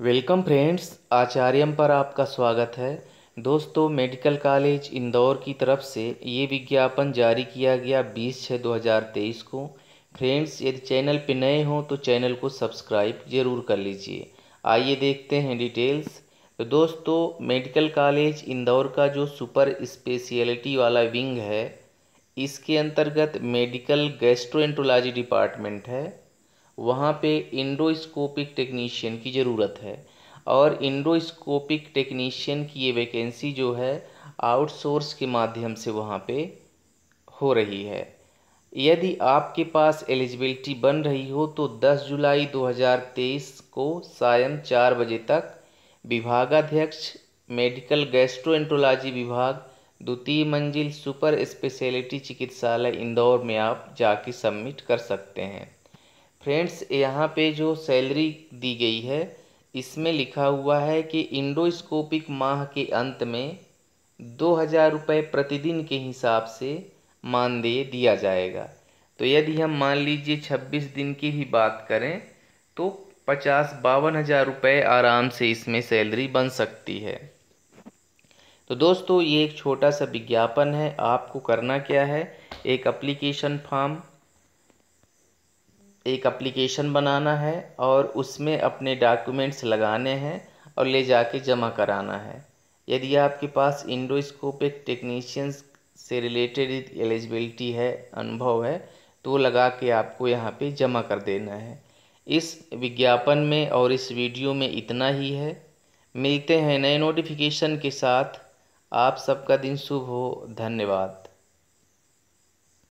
welcome friends आचार्यम पर आपका स्वागत है दोस्तों मेडिकल कॉलेज इंदौर की तरफ से ये विज्ञापन जारी किया गया 20 छः 2023 को फ्रेंड्स यदि चैनल पर नए हों तो चैनल को सब्सक्राइब ज़रूर कर लीजिए आइए देखते हैं डिटेल्स तो दोस्तों मेडिकल कॉलेज इंदौर का जो सुपर स्पेशलिटी वाला विंग है इसके अंतर्गत मेडिकल गैस्ट्रोएंट्रोलॉजी डिपार्टमेंट है वहाँ पे इंडोस्कोपिक टेक्नीशियन की ज़रूरत है और इंडोस्कोपिक टेक्नीशियन की ये वैकेंसी जो है आउटसोर्स के माध्यम से वहाँ पे हो रही है यदि आपके पास एलिजिबिलिटी बन रही हो तो 10 जुलाई 2023 को सायं चार बजे तक विभागाध्यक्ष मेडिकल गैस्ट्रोएंट्रोलॉजी विभाग द्वितीय मंजिल सुपर स्पेशलिटी चिकित्सालय इंदौर में आप जाके सबमिट कर सकते हैं फ्रेंड्स यहाँ पे जो सैलरी दी गई है इसमें लिखा हुआ है कि इंडोस्कोपिक माह के अंत में दो हज़ार रुपये प्रतिदिन के हिसाब से मानदेय दिया जाएगा तो यदि हम मान लीजिए छब्बीस दिन की ही बात करें तो पचास बावन हज़ार रुपये आराम से इसमें सैलरी बन सकती है तो दोस्तों ये एक छोटा सा विज्ञापन है आपको करना क्या है एक अप्लीकेशन फॉर्म एक अप्लीकेशन बनाना है और उसमें अपने डॉक्यूमेंट्स लगाने हैं और ले जाके जमा कराना है यदि आपके पास इंडोस्कोपिक टेक्नीशियंस से रिलेटेड एलिजिबिलिटी है अनुभव है तो लगा के आपको यहाँ पे जमा कर देना है इस विज्ञापन में और इस वीडियो में इतना ही है मिलते हैं नए नोटिफिकेशन के साथ आप सबका दिन शुभ हो धन्यवाद